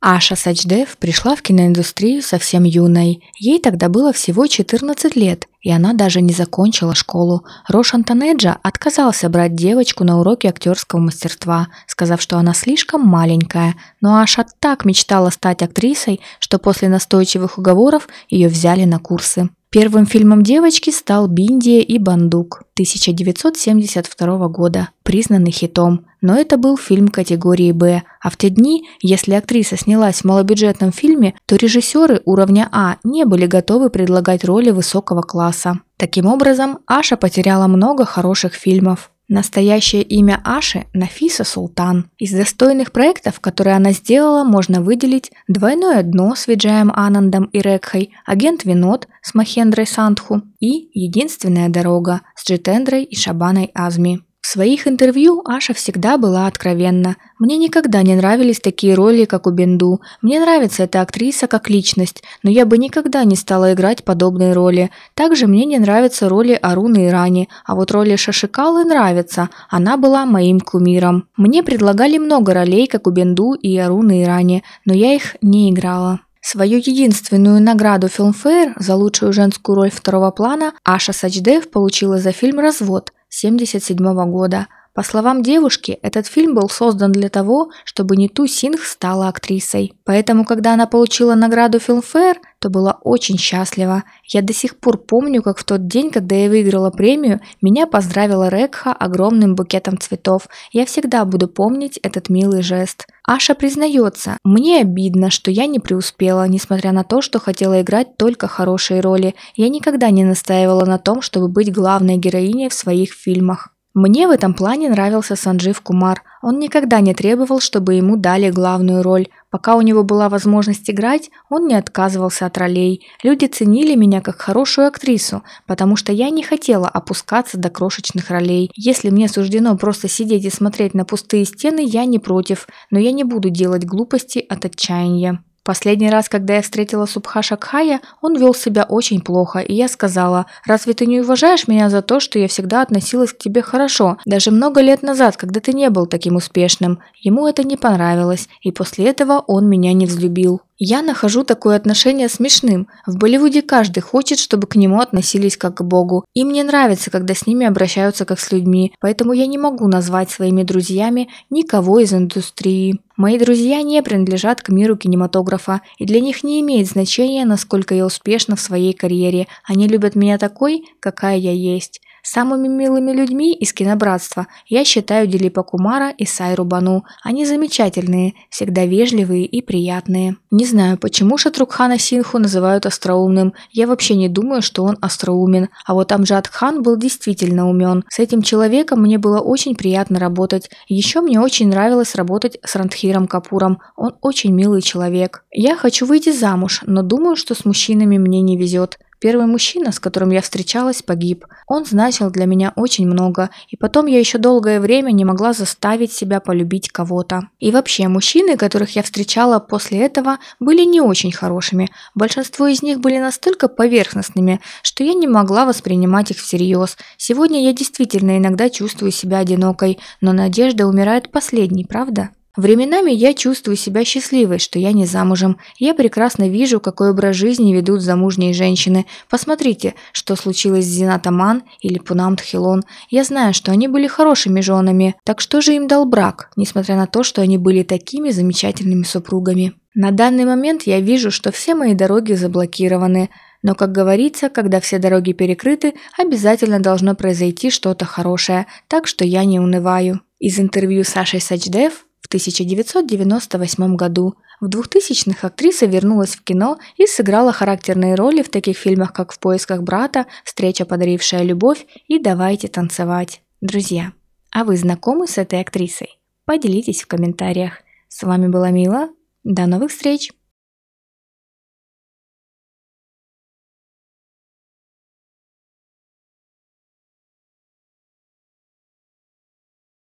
Аша Сачдев пришла в киноиндустрию совсем юной. Ей тогда было всего 14 лет, и она даже не закончила школу. Рош Антонеджа отказался брать девочку на уроки актерского мастерства, сказав, что она слишком маленькая. Но Аша так мечтала стать актрисой, что после настойчивых уговоров ее взяли на курсы. Первым фильмом девочки стал «Биндия и бандук» 1972 года, признанный хитом. Но это был фильм категории «Б», а в те дни, если актриса снялась в малобюджетном фильме, то режиссеры уровня «А» не были готовы предлагать роли высокого класса. Таким образом, Аша потеряла много хороших фильмов. Настоящее имя Аши – Нафиса Султан. Из достойных проектов, которые она сделала, можно выделить «Двойное дно» с Виджаем Анандом и Рекхой, «Агент Винод» с Махендрой Сандху и «Единственная дорога» с Джитендрой и Шабаной Азми своих интервью Аша всегда была откровенна. Мне никогда не нравились такие роли, как у Бенду. Мне нравится эта актриса как личность, но я бы никогда не стала играть подобные роли. Также мне не нравятся роли Аруны и Рани, а вот роли Шашикалы нравится. Она была моим кумиром. Мне предлагали много ролей, как у Бенду и Аруны и Рани, но я их не играла. Свою единственную награду Филмфейр за лучшую женскую роль второго плана Аша Сачдеев получила за фильм «Развод», 1977 года. По словам девушки, этот фильм был создан для того, чтобы Ниту Сингх стала актрисой. Поэтому, когда она получила награду Filmfare, то была очень счастлива. Я до сих пор помню, как в тот день, когда я выиграла премию, меня поздравила Рекха огромным букетом цветов. Я всегда буду помнить этот милый жест. Аша признается, мне обидно, что я не преуспела, несмотря на то, что хотела играть только хорошие роли. Я никогда не настаивала на том, чтобы быть главной героиней в своих фильмах. Мне в этом плане нравился Санджив Кумар. Он никогда не требовал, чтобы ему дали главную роль. Пока у него была возможность играть, он не отказывался от ролей. Люди ценили меня как хорошую актрису, потому что я не хотела опускаться до крошечных ролей. Если мне суждено просто сидеть и смотреть на пустые стены, я не против, но я не буду делать глупости от отчаяния. Последний раз, когда я встретила Субхаша Кхая, он вел себя очень плохо, и я сказала, «Разве ты не уважаешь меня за то, что я всегда относилась к тебе хорошо, даже много лет назад, когда ты не был таким успешным?» Ему это не понравилось, и после этого он меня не взлюбил. Я нахожу такое отношение смешным. В Болливуде каждый хочет, чтобы к нему относились как к богу. И мне нравится, когда с ними обращаются как с людьми, поэтому я не могу назвать своими друзьями никого из индустрии. Мои друзья не принадлежат к миру кинематографа, и для них не имеет значения, насколько я успешна в своей карьере. Они любят меня такой, какая я есть. Самыми милыми людьми из кинобратства я считаю Дилипа Кумара и Сайру Бану. Они замечательные, всегда вежливые и приятные. Не знаю, почему Шатрукхана Синху называют остроумным. Я вообще не думаю, что он остроумен. А вот Амжат Хан был действительно умен. С этим человеком мне было очень приятно работать. Еще мне очень нравилось работать с Рандхиром Капуром. Он очень милый человек. Я хочу выйти замуж, но думаю, что с мужчинами мне не везет. Первый мужчина, с которым я встречалась, погиб. Он значил для меня очень много, и потом я еще долгое время не могла заставить себя полюбить кого-то. И вообще, мужчины, которых я встречала после этого, были не очень хорошими. Большинство из них были настолько поверхностными, что я не могла воспринимать их всерьез. Сегодня я действительно иногда чувствую себя одинокой, но надежда умирает последней, правда? Временами я чувствую себя счастливой, что я не замужем. Я прекрасно вижу, какой образ жизни ведут замужние женщины. Посмотрите, что случилось с Зинатаман или Пунам Тхилон. Я знаю, что они были хорошими женами. Так что же им дал брак, несмотря на то, что они были такими замечательными супругами? На данный момент я вижу, что все мои дороги заблокированы. Но, как говорится, когда все дороги перекрыты, обязательно должно произойти что-то хорошее, так что я не унываю. Из интервью с Сашей Сачдев 1998 году. В 2000-х актриса вернулась в кино и сыграла характерные роли в таких фильмах, как «В поисках брата», «Встреча, подарившая любовь» и «Давайте танцевать». Друзья, а вы знакомы с этой актрисой? Поделитесь в комментариях. С вами была Мила. До новых встреч!